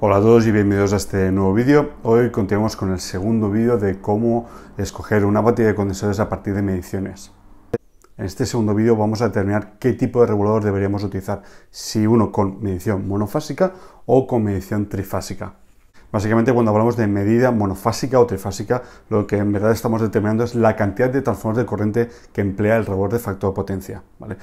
Hola a todos y bienvenidos a este nuevo vídeo. Hoy continuamos con el segundo vídeo de cómo escoger una batería de condensadores a partir de mediciones. En este segundo vídeo vamos a determinar qué tipo de regulador deberíamos utilizar, si uno con medición monofásica o con medición trifásica. Básicamente cuando hablamos de medida monofásica o trifásica, lo que en verdad estamos determinando es la cantidad de transformadores de corriente que emplea el regulador de factor de potencia. ¿vale?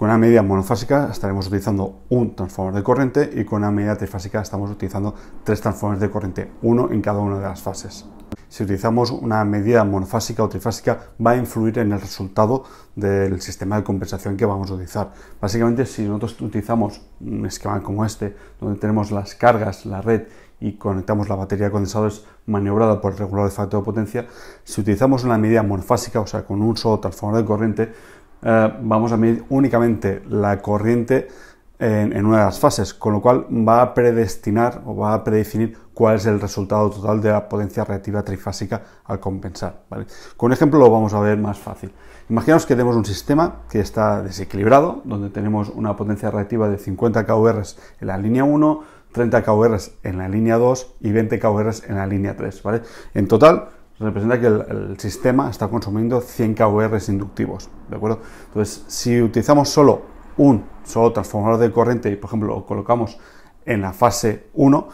Con una medida monofásica estaremos utilizando un transformador de corriente y con una medida trifásica estamos utilizando tres transformadores de corriente, uno en cada una de las fases. Si utilizamos una medida monofásica o trifásica va a influir en el resultado del sistema de compensación que vamos a utilizar. Básicamente si nosotros utilizamos un esquema como este, donde tenemos las cargas, la red y conectamos la batería de condensadores maniobrada por el regulador de factor de potencia, si utilizamos una medida monofásica, o sea, con un solo transformador de corriente, eh, vamos a medir únicamente la corriente en, una de las fases, con lo cual va a predestinar o va a predefinir cuál es el resultado total de la potencia reactiva trifásica al compensar. Con un ejemplo lo vamos a ver más fácil. Imaginaos que tenemos un sistema que está desequilibrado, donde tenemos una potencia reactiva de 50 kVr en la línea 1, 30 kVr en la línea 2 y 20 kVr en la línea 3. ¿vale? En total, representa que el, sistema está consumiendo 100 kVR inductivos, ¿de acuerdo? Entonces, si utilizamos solo un solo transformador de corriente y, por ejemplo, lo colocamos en la fase 1,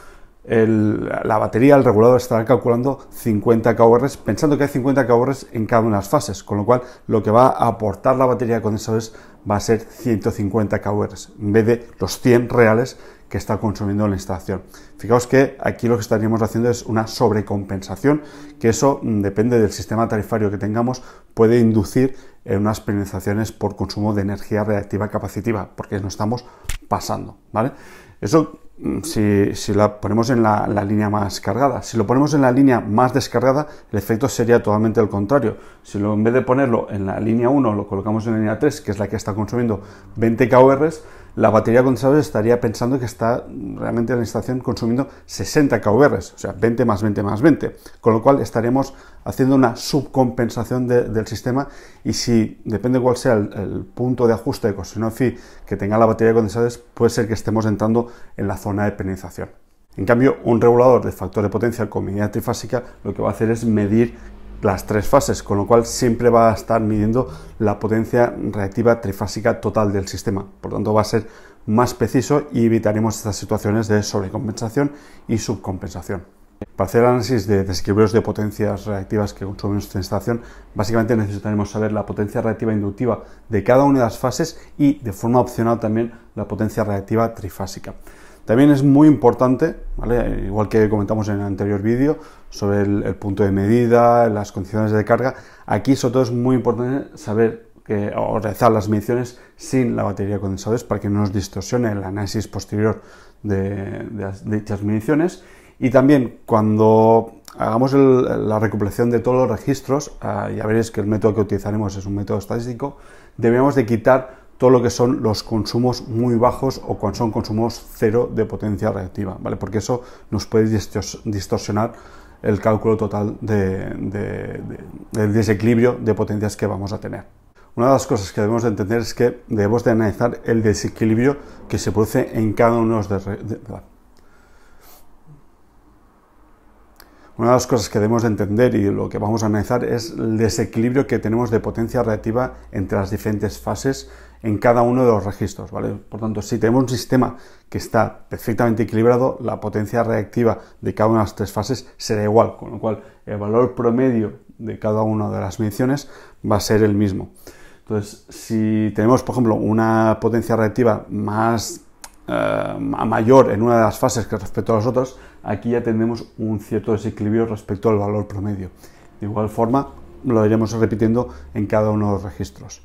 la batería, el regulador estará calculando 50 KVR, pensando que hay 50 kHz en cada una de las fases, con lo cual lo que va a aportar la batería con eso va a ser 150 kHz, en vez de los 100 reales que está consumiendo la instalación. Fijaos que aquí lo que estaríamos haciendo es una sobrecompensación, que eso mm, depende del sistema tarifario que tengamos, puede inducir en unas penalizaciones por consumo de energía reactiva capacitiva, porque no estamos pasando, ¿vale? Eso Mm, si, si, la ponemos en la, línea más cargada. Si lo ponemos en la línea más descargada, el efecto sería totalmente el contrario. Si en vez de ponerlo en la línea 1, lo colocamos en la línea 3, que es la que está consumiendo 20 KORs, la batería condensadores estaría pensando que está realmente la instalación consumiendo 60 kVr, o sea, 20 más 20 más 20, con lo cual estaremos haciendo una subcompensación del sistema y si, depende cuál sea el, punto de ajuste de coseno fi que tenga la batería condensadores puede ser que estemos entrando en la zona de penalización. En cambio, un regulador de factor de potencia con medida trifásica lo que va a hacer es medir las tres fases, con lo cual siempre va a estar midiendo la potencia reactiva trifásica total del sistema. Por tanto, va a ser más preciso y evitaremos estas situaciones de sobrecompensación y subcompensación. Para hacer análisis de desequilibrios de potencias reactivas que en nuestra instalación, básicamente necesitaremos saber la potencia reactiva inductiva de cada una de las fases y, de forma opcional, también la potencia reactiva trifásica. También es muy importante, igual que comentamos en el anterior vídeo, sobre el, punto de medida, las condiciones de carga, aquí sobre todo es muy importante saber que, realizar las mediciones sin la batería de condensadores para que no nos distorsione el análisis posterior de, dichas mediciones. Y también cuando hagamos la recuperación de todos los registros, ah, ya veréis que el método que utilizaremos es un método estadístico, debemos de quitar todo lo que son los consumos muy bajos o cuando son consumos cero de potencia reactiva, ¿vale? Porque eso nos puede distorsionar el cálculo total de, del desequilibrio de potencias que vamos a tener. Una de las cosas que debemos entender es que debemos de analizar el desequilibrio que se produce en cada uno de los... Una de las cosas que debemos entender y lo que vamos a analizar es el desequilibrio que tenemos de potencia reactiva entre las diferentes fases en cada uno de los registros, ¿vale? Por tanto, si tenemos un sistema que está perfectamente equilibrado, la potencia reactiva de cada una de las tres fases será igual, con lo cual el valor promedio de cada una de las mediciones va a ser el mismo. Entonces, si tenemos, por ejemplo, una potencia reactiva más eh, mayor en una de las fases que respecto a las otras, aquí ya tendremos un cierto desequilibrio respecto al valor promedio. De igual forma, lo iremos repitiendo en cada uno de los registros.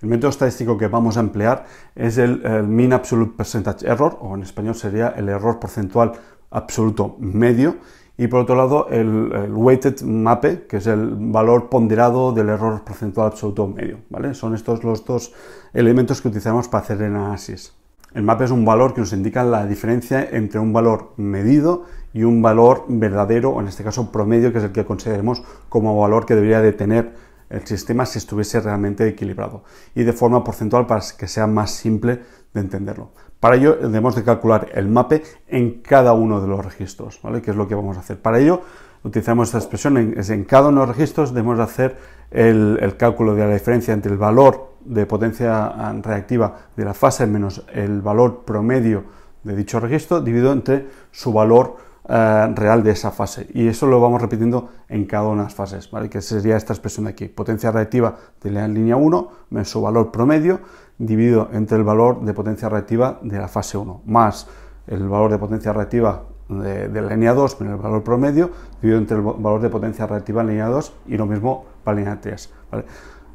El método estadístico que vamos a emplear es el, Mean Absolute Percentage Error, o en español sería el error porcentual absoluto medio, y por otro lado el, weighted mape, que es el valor ponderado del error porcentual absoluto medio. ¿vale? Son estos los dos elementos que utilizamos para hacer el análisis. El mape es un valor que nos indica la diferencia entre un valor medido y un valor verdadero, o en este caso promedio, que es el que consideremos como valor que debería de tener el sistema si estuviese realmente equilibrado y de forma porcentual para que sea más simple de entenderlo. Para ello debemos de calcular el MAPE en cada uno de los registros, ¿vale? Que es lo que vamos a hacer. Para ello utilizamos esta expresión, en, en cada uno de los registros debemos de hacer el, cálculo de la diferencia entre el valor de potencia ah, reactiva de la fase menos el valor promedio de dicho registro dividido entre su valor eh, real de esa fase. Y eso lo vamos repitiendo en cada una de las fases, que sería esta expresión de aquí. Potencia reactiva de la línea 1 menos su valor promedio dividido entre el valor de potencia reactiva de la fase 1 más el valor de potencia reactiva de, la línea 2 menos el valor promedio dividido entre el valor de potencia reactiva de la línea 2 y lo mismo para la línea 3.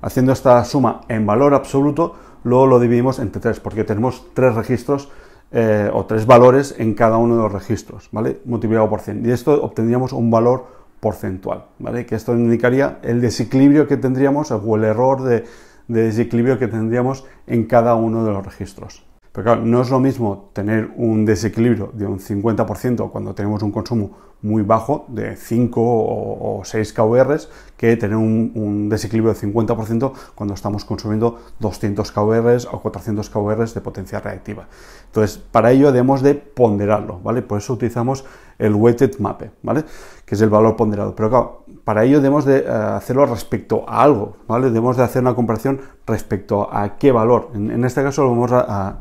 Haciendo esta suma en valor absoluto, luego lo dividimos entre 3 porque tenemos tres registros eh, o tres valores en cada uno de los registros, ¿vale? Multiplicado por 100. Y esto obtendríamos un valor porcentual, ¿vale? Que esto indicaría el desequilibrio que tendríamos o el error de, de desequilibrio que tendríamos en cada uno de los registros. Pero claro, no es lo mismo tener un desequilibrio de un 50% cuando tenemos un consumo muy bajo, de 5 o, 6 kvr que tener un, desequilibrio de 50% cuando estamos consumiendo 200 kvr o 400 kvr de potencia reactiva. Entonces, para ello debemos de ponderarlo, ¿vale? Por eso utilizamos el weighted map ¿vale? Que es el valor ponderado. Pero claro, para ello debemos de eh, hacerlo respecto a algo, ¿vale? Debemos de hacer una comparación respecto a qué valor. En, este caso lo vamos a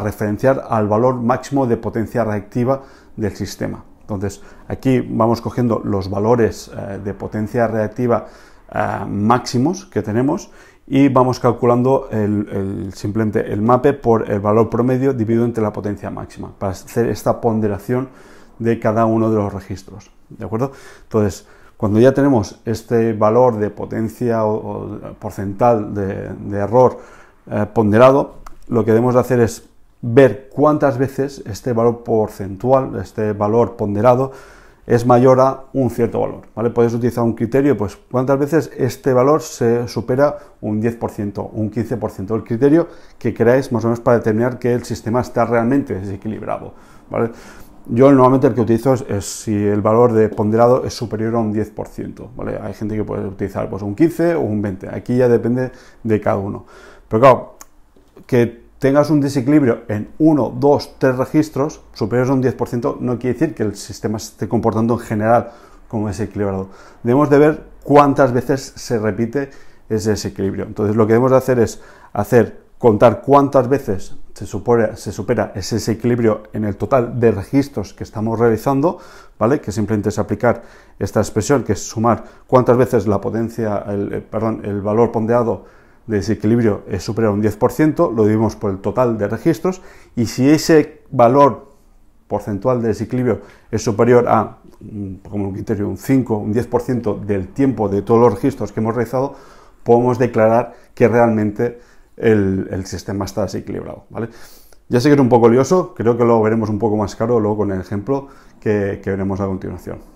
referenciar al valor máximo de potencia reactiva del sistema, entonces, aquí vamos cogiendo los valores eh, de potencia reactiva eh, máximos que tenemos y vamos calculando simplemente el MAPE por el valor promedio dividido entre la potencia máxima para hacer esta ponderación de cada uno de los registros. ¿De acuerdo? Entonces, cuando ya tenemos este valor de potencia o, porcental de, error eh, ponderado, lo que debemos de hacer es ver cuántas veces este valor porcentual, este valor ponderado, es mayor a un cierto valor. ¿vale? Puedes utilizar un criterio, pues cuántas veces este valor se supera un 10%, un 15%, el criterio que queráis más o menos para determinar que el sistema está realmente desequilibrado. ¿vale? Yo normalmente el que utilizo es, si el valor de ponderado es superior a un 10%, ¿vale? Hay gente que puede utilizar pues, un 15 o un 20, aquí ya depende de cada uno. Pero claro, que tengas un desequilibrio en 1, 2, 3 registros superiores a un 10%, no quiere decir que el sistema se esté comportando en general como desequilibrado. Debemos de ver cuántas veces se repite ese desequilibrio. Entonces lo que debemos de hacer es hacer contar cuántas veces se supera, se supera ese desequilibrio en el total de registros que estamos realizando, ¿vale? Que simplemente es aplicar esta expresión, que es sumar cuántas veces la potencia, el, eh, perdón, el valor ponderado de desequilibrio es superior a un 10%, lo dividimos por el total de registros y si ese valor porcentual de desequilibrio es superior a, como mm, un criterio, un 5, un 10% del tiempo de todos los registros que hemos realizado, podemos declarar que realmente el, sistema está desequilibrado. ¿vale? Ya sé que es un poco lioso, creo que lo veremos un poco más claro, luego con el ejemplo que veremos a continuación.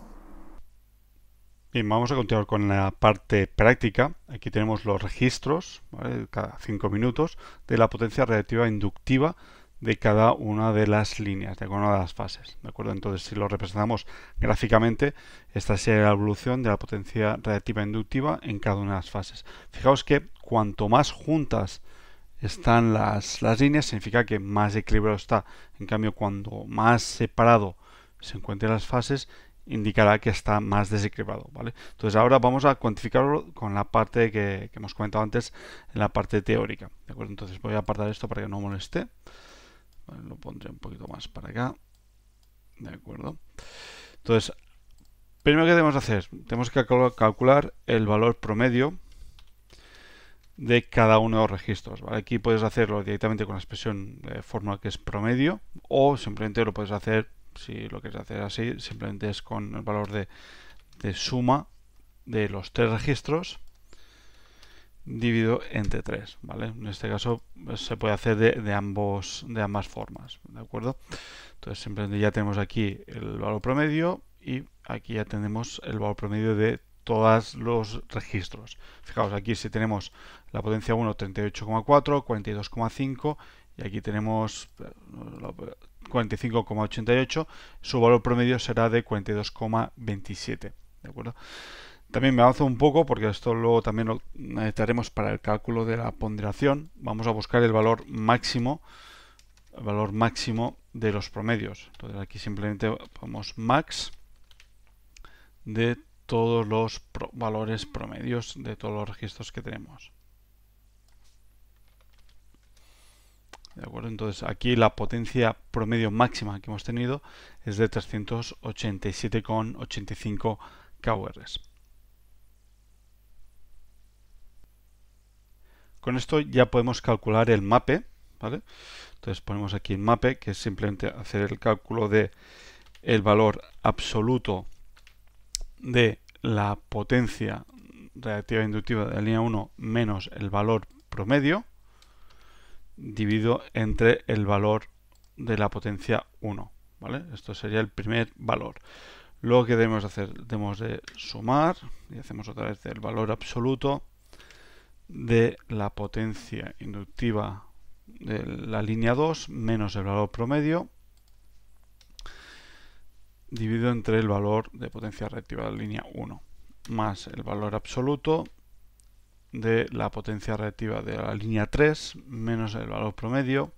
Bien, vamos a continuar con la parte práctica. Aquí tenemos los registros, cada 5 minutos, de la potencia reactiva inductiva de cada una de las líneas, de cada una de las fases. ¿de acuerdo? Entonces, si lo representamos gráficamente, esta sería la evolución de la potencia reactiva inductiva en cada una de las fases. Fijaos que cuanto más juntas están las, líneas, significa que más equilibrado está. En cambio, cuando más separado se encuentren las fases, indicará que está más desequilibrado, ¿vale? Entonces ahora vamos a cuantificarlo con la parte que, hemos comentado antes, en la parte teórica, ¿de acuerdo? Entonces voy a apartar esto para que no moleste, lo pondré un poquito más para acá, ¿de acuerdo? Entonces, primero que debemos hacer, tenemos que calcular el valor promedio de cada uno de los registros. Aquí puedes hacerlo directamente con la expresión de fórmula que es promedio o simplemente lo puedes hacer si lo que es hacer así, simplemente es con el valor de, suma de los tres registros dividido entre tres, ¿vale? En este caso pues, se puede hacer de, ambos, de ambas formas, ¿de acuerdo? Entonces simplemente ya tenemos aquí el valor promedio y aquí ya tenemos el valor promedio de todos los registros. Fijaos, aquí si tenemos la potencia 1, 38,4, 42,5 y aquí tenemos 45,88, su valor promedio será de 42,27. ¿De acuerdo? También me avanzo un poco porque esto luego también lo necesitaremos eh, para el cálculo de la ponderación. Vamos a buscar el valor máximo, valor máximo de los promedios. Entonces aquí simplemente ponemos max de todos los valores promedios de todos los registros que tenemos. Entonces aquí la potencia promedio máxima que hemos tenido es de 387,85 kWh. Con esto ya podemos calcular el MAPE, ¿vale? Entonces ponemos aquí el MAPE, que es simplemente hacer el cálculo de el valor absoluto de la potencia reactiva inductiva de la línea 1 menos el valor promedio, dividido entre el valor de la potencia 1. ¿vale? Esto sería el primer valor. Lo que debemos hacer, debemos de sumar, y hacemos otra vez el valor absoluto de la potencia inductiva de la línea 2 menos el valor promedio dividido entre el valor de potencia reactiva de la línea 1 más el valor absoluto de la potencia reactiva de la línea 3 menos el valor promedio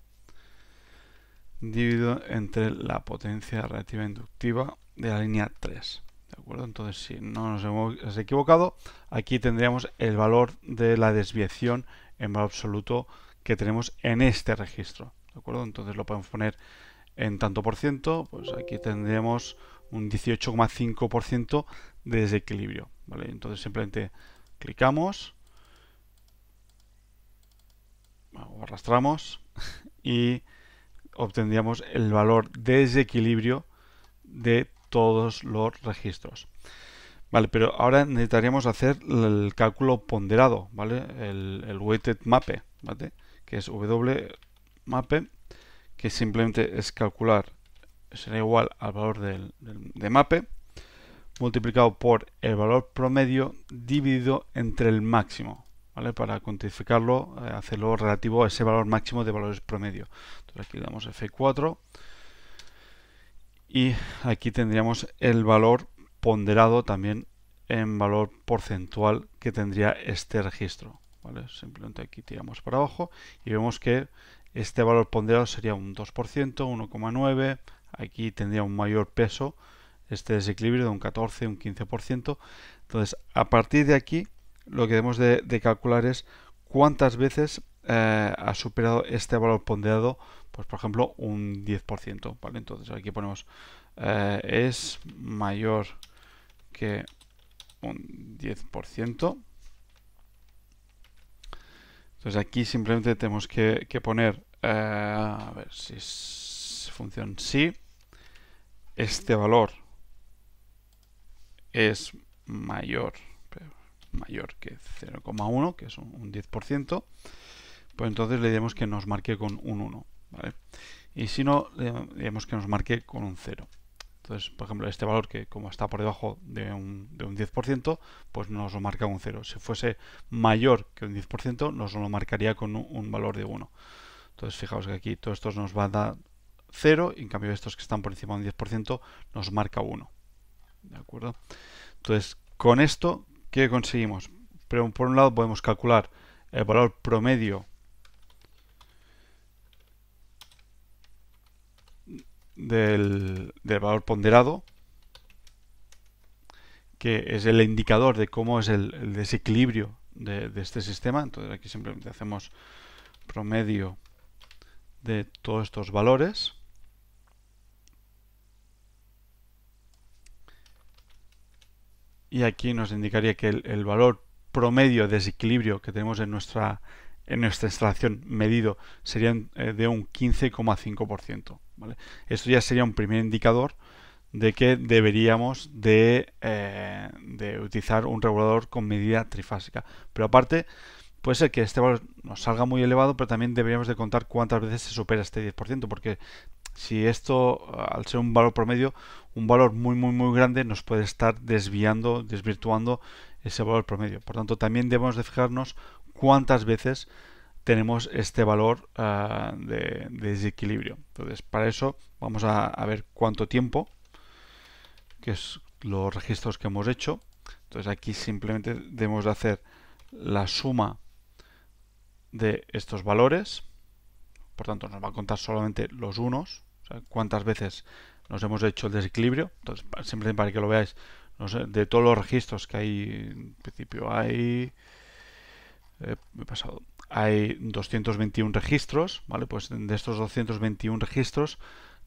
dividido entre la potencia reactiva inductiva de la línea 3. ¿De acuerdo? Entonces, si no nos hemos equivocado, aquí tendríamos el valor de la desviación en valor absoluto que tenemos en este registro. ¿De acuerdo? Entonces lo podemos poner en tanto por ciento, pues aquí tendríamos un 18,5% de desequilibrio. Entonces simplemente clicamos arrastramos y obtendríamos el valor de desequilibrio de todos los registros. Vale, pero ahora necesitaríamos hacer el cálculo ponderado, ¿vale? El, weighted mape, Que es w mape, que simplemente es calcular, será igual al valor de mape, multiplicado por el valor promedio dividido entre el máximo, ¿vale? Para cuantificarlo, eh, hacerlo relativo a ese valor máximo de valores promedio. Entonces aquí damos F4 y aquí tendríamos el valor ponderado también en valor porcentual que tendría este registro. Simplemente aquí tiramos para abajo y vemos que este valor ponderado sería un 2%, 1,9%, aquí tendría un mayor peso este desequilibrio de un 14, un 15%. Entonces, a partir de aquí lo que debemos de, calcular es cuántas veces eh, ha superado este valor ponderado, pues por ejemplo un 10%, Entonces aquí ponemos eh, es mayor que un 10%. Entonces aquí simplemente tenemos que, poner, eh, a ver si funciona, función sí, este valor es mayor mayor que 0,1, que es un 10%, pues entonces le diremos que nos marque con un 1. Y si no, le diremos que nos marque con un 0. Entonces, por ejemplo, este valor que como está por debajo de un, 10%, pues nos lo marca un 0. Si fuese mayor que un 10%, nos lo marcaría con un, valor de 1. Entonces, fijaos que aquí todos estos nos va a dar 0, y en cambio estos que están por encima de un 10% nos marca 1. ¿De acuerdo? Entonces, con esto ¿Qué conseguimos? por un lado podemos calcular el valor promedio del, valor ponderado, que es el indicador de cómo es el, desequilibrio de, este sistema. Entonces aquí simplemente hacemos promedio de todos estos valores. y aquí nos indicaría que el, valor promedio de desequilibrio que tenemos en nuestra, en nuestra instalación medido sería eh, de un 15,5%. ¿vale? Esto ya sería un primer indicador de que deberíamos de, eh, de, utilizar un regulador con medida trifásica. Pero aparte, puede ser que este valor nos salga muy elevado, pero también deberíamos de contar cuántas veces se supera este 10%, porque si esto, ah, al ser un valor promedio, un valor muy, muy, muy grande nos puede estar desviando, desvirtuando ese valor promedio. Por tanto, también debemos de fijarnos cuántas veces tenemos este valor ah, de, desequilibrio. Entonces, para eso vamos a, a, ver cuánto tiempo, que es los registros que hemos hecho. Entonces, aquí simplemente debemos de hacer la suma de estos valores por tanto nos va a contar solamente los unos, cuántas veces nos hemos hecho el desequilibrio, entonces simplemente para que lo veáis, de todos los registros que hay, en principio hay, eh, pasado, hay 221 registros, ¿vale? Pues de estos 221 registros,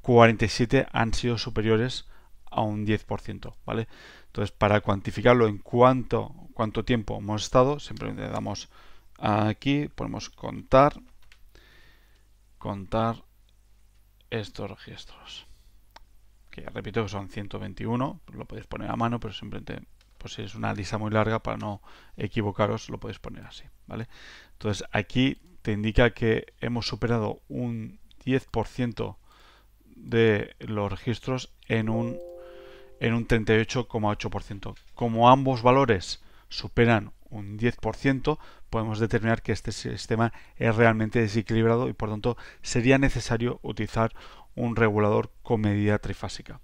47 han sido superiores a un 10%, ¿vale? Entonces, para cuantificarlo en cuánto, cuánto tiempo hemos estado, simplemente damos aquí, podemos contar, contar estos registros. Que repito que son 121, lo podéis poner a mano, pero simplemente pues si es una lista muy larga para no equivocaros lo podéis poner así, ¿vale? Entonces aquí te indica que hemos superado un 10% de los registros en un en un 38,8%. Como ambos valores superan un 10%, podemos determinar que este sistema es realmente desequilibrado y por tanto sería necesario utilizar un regulador con medida trifásica.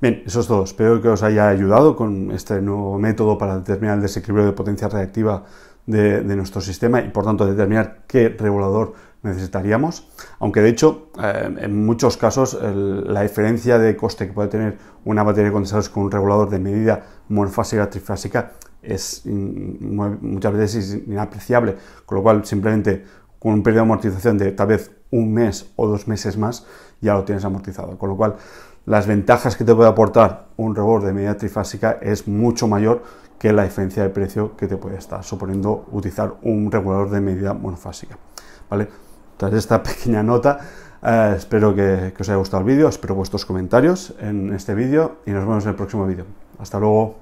Bien, eso es todo. Espero que os haya ayudado con este nuevo método para determinar el desequilibrio de potencia reactiva de, nuestro sistema y por tanto determinar qué regulador necesitaríamos, aunque de hecho eh, en muchos casos la diferencia de coste que puede tener una batería de condensadores con un regulador de medida monofásica trifásica es muchas veces inapreciable, con lo cual simplemente con un periodo de amortización de tal vez un mes o dos meses más ya lo tienes amortizado, con lo cual las ventajas que te puede aportar un regulador de medida trifásica es mucho mayor que la diferencia de precio que te puede estar suponiendo utilizar un regulador de medida monofásica. ¿Vale? Tras esta pequeña nota, eh, espero que os haya gustado el vídeo, espero vuestros comentarios en este vídeo y nos vemos en el próximo vídeo. Hasta luego.